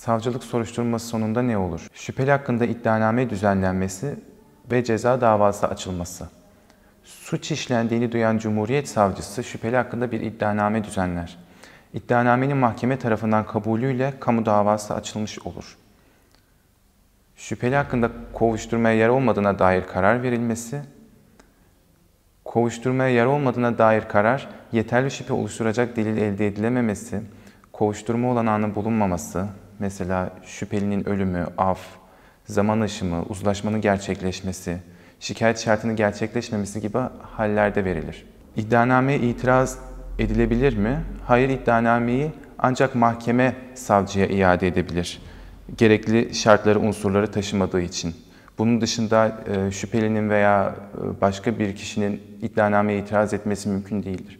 savcılık soruşturması sonunda ne olur? Şüpheli hakkında iddianame düzenlenmesi ve ceza davası açılması. Suç işlendiğini duyan Cumhuriyet Savcısı şüpheli hakkında bir iddianame düzenler. İddianamenin mahkeme tarafından kabulüyle kamu davası açılmış olur. Şüpheli hakkında kovuşturmaya yer olmadığına dair karar verilmesi, kovuşturmaya yer olmadığına dair karar, yeterli şüphe oluşturacak delil elde edilememesi, kovuşturma olanağının bulunmaması, mesela şüphelinin ölümü, af, zaman aşımı, uzlaşmanın gerçekleşmesi, şikayet şartının gerçekleşmemesi gibi hallerde verilir. İddianameye itiraz edilebilir mi? Hayır iddianameyi ancak mahkeme savcıya iade edebilir. Gerekli şartları, unsurları taşımadığı için. Bunun dışında e, şüphelinin veya e, başka bir kişinin iddianameye itiraz etmesi mümkün değildir.